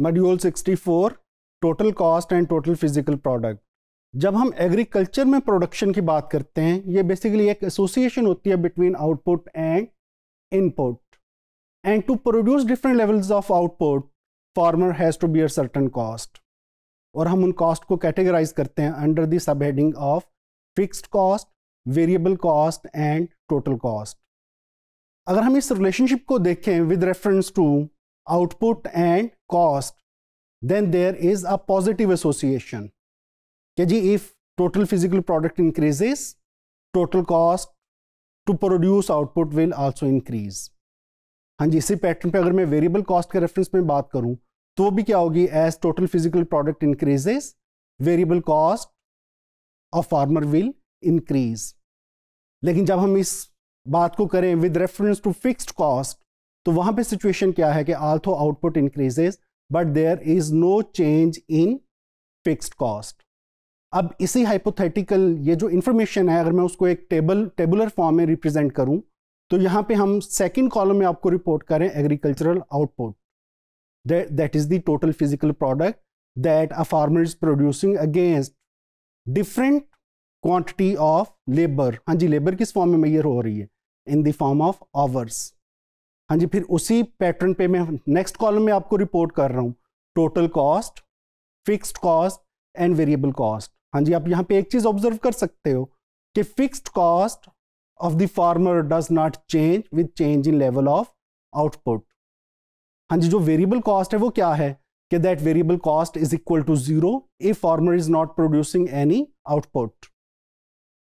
module 64 total cost and total physical product जब हम agriculture में प्रोडक्शन की बात करते हैं ये बेसिकली एक एसोसिएशन होती है between output and input and to produce different levels of output farmer has to bear certain cost और हम उन कॉस्ट को कैटेगराइज करते हैं under the sub heading of fixed cost variable cost and total cost अगर हम इस relationship को देखें with reference to output and cost then there is a positive association कि जी if total physical product increases total cost to produce output will also increase हाँ जी इसी पैटर्न पे अगर मैं वेरिएबल कॉस्ट के रेफरेंस में बात करूं तो भी क्या होगी as total physical product increases variable cost of farmer will increase लेकिन जब हम इस बात को करें with reference to fixed cost तो वहां पे सिचुएशन क्या है कि although output increases but there is no change in fixed cost अब इसी हाइपोथेटिकल ये जो इंफॉर्मेशन है अगर मैं उसको एक टेबल टेबुलर फॉर्म में रिप्रेजेंट करूं तो यहां पे हम सेकंड कॉलम में आपको रिपोर्ट करें agricultural output that is the total physical product that a farmer is producing against different quantity of labour हाँ जी लेबर किस फॉर्म में मैयर हो रही है in the form of hours हाँ जी फिर उसी पैटर्न पे मैं नेक्स्ट कॉलम में आपको रिपोर्ट कर रहा हूँ total cost fixed cost and variable cost हाँ जी आप यहाँ पे एक चीज़ ऑब्जर्व कर सकते हो कि fixed cost of the farmer does not change with change in level of output हाँ जी जो वेरिएबल कॉस्ट है वो क्या है कि that variable cost is equal to zero if farmer is not producing any output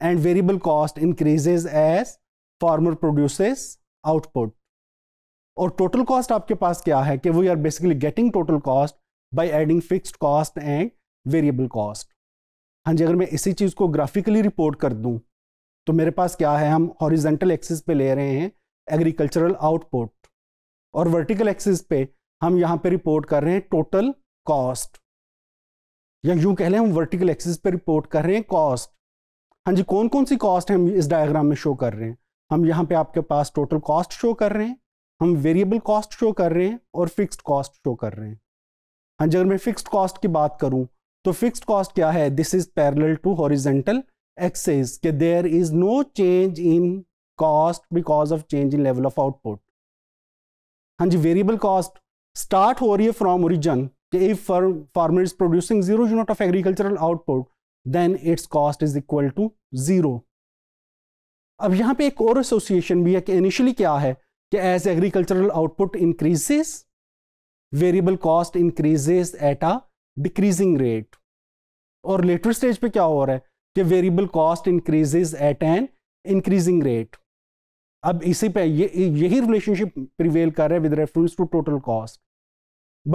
and variable cost increases as farmer produces output और total cost आपके पास क्या है कि we are basically getting total cost by adding fixed cost and variable cost हाँ जी अगर मैं इसी चीज़ को ग्राफिकली रिपोर्ट कर दूँ तो मेरे पास क्या है हम हॉरिजेंटल एक्सिस पे ले रहे हैं एग्रीकल्चरल आउटपुट और वर्टिकल एक्सिस पे हम यहाँ पे रिपोर्ट कर रहे हैं टोटल कॉस्ट या यूं कह लें हम वर्टिकल एक्सिस पे रिपोर्ट कर रहे हैं कॉस्ट हाँ जी कौन कौन सी कॉस्ट हम इस डायग्राम में शो कर रहे हैं हम यहाँ पे आपके पास टोटल कॉस्ट शो कर रहे हैं हम वेरिएबल कॉस्ट शो कर रहे हैं और फिक्स्ड कॉस्ट शो कर रहे हैं हाँ जी अगर मैं फिक्स्ड कॉस्ट की बात करूं तो फिक्स्ड कॉस्ट क्या है this is parallel to horizontal axis के there is no change in cost because of change in level of output हाँ जी वेरिएबल कॉस्ट स्टार्ट हो रही है from origin if farmer is producing zero unit of agricultural output then its cost is equal to zero अब यहां पे एक और एसोसिएशन भी है कि इनिशियली क्या है कि as agricultural output increases variable cost increases at a decreasing rate और लेटर स्टेज पे क्या हो रहा है कि variable cost increases at an increasing rate अब इसी पे ये यही रिलेशनशिप प्रिवेल कर रहा है with reference to total cost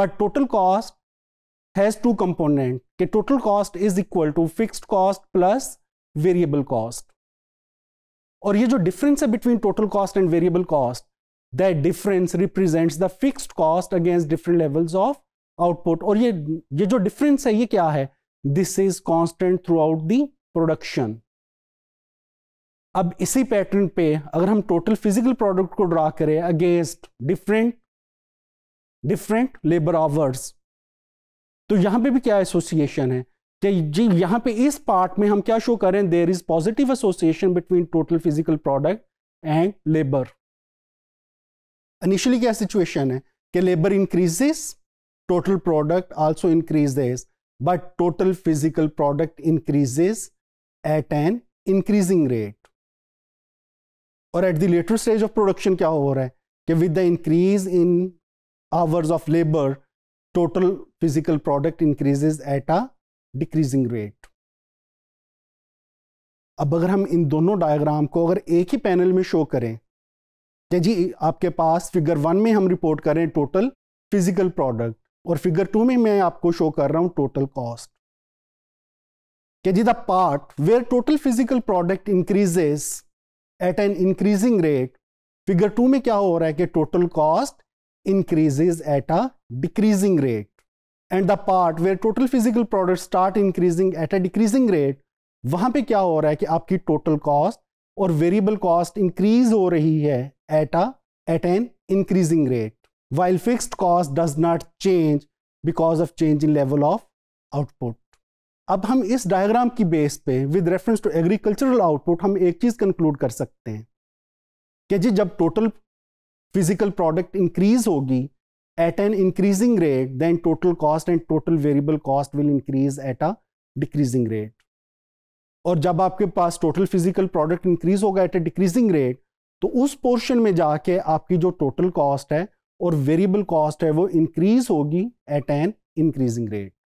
but total cost has two component कि total cost is equal to fixed cost plus variable cost और ये जो डिफरेंस है between total cost and variable cost that difference represents the fixed cost against different levels of output और ये ये जो difference है ये क्या है this is constant throughout the production अब इसी पैटर्न पे अगर हम टोटल फिजिकल प्रोडक्ट को ड्रा करें against different different labour hours तो यहां पे भी क्या एसोसिएशन है कि जी यहां पे इस पार्ट में हम क्या शो करें there is positive association between total physical product and labour initially क्या सिचुएशन है कि labour increases total product also increases but total physical product increases at an increasing rate और at the later stage of production क्या हो रहा है कि with the increase in hours of labour total physical product increases at a decreasing rate अब अगर हम इन दोनों डायग्राम को अगर एक ही पैनल में शो करें कि हाँ जी आपके पास फिगर वन में हम रिपोर्ट करें टोटल फिजिकल प्रोडक्ट और फिगर टू में मैं आपको शो कर रहा हूं टोटल कॉस्ट क्या जी the part where total physical product increases at an increasing rate figure two में क्या हो रहा है कि total cost increases at a decreasing rate and the part where total physical product start increasing at a decreasing rate वहां पे क्या हो रहा है कि आपकी टोटल कॉस्ट और वेरिएबल कॉस्ट इंक्रीज हो रही है at a at an increasing rate while fixed cost does not change because of change in level of output अब हम इस डायग्राम की बेस पे with reference to agricultural output हम एक चीज कंक्लूड कर सकते हैं कि जी जब टोटल फिजिकल प्रोडक्ट इंक्रीज होगी at an increasing rate then total cost and total variable cost will increase at a decreasing rate और जब आपके पास टोटल फिजिकल प्रोडक्ट इंक्रीज होगा एट अ डिक्रीजिंग रेट तो उस पोर्शन में जाके आपकी जो टोटल कॉस्ट है और वेरिएबल कॉस्ट है वो इंक्रीज होगी एट एन इंक्रीजिंग रेट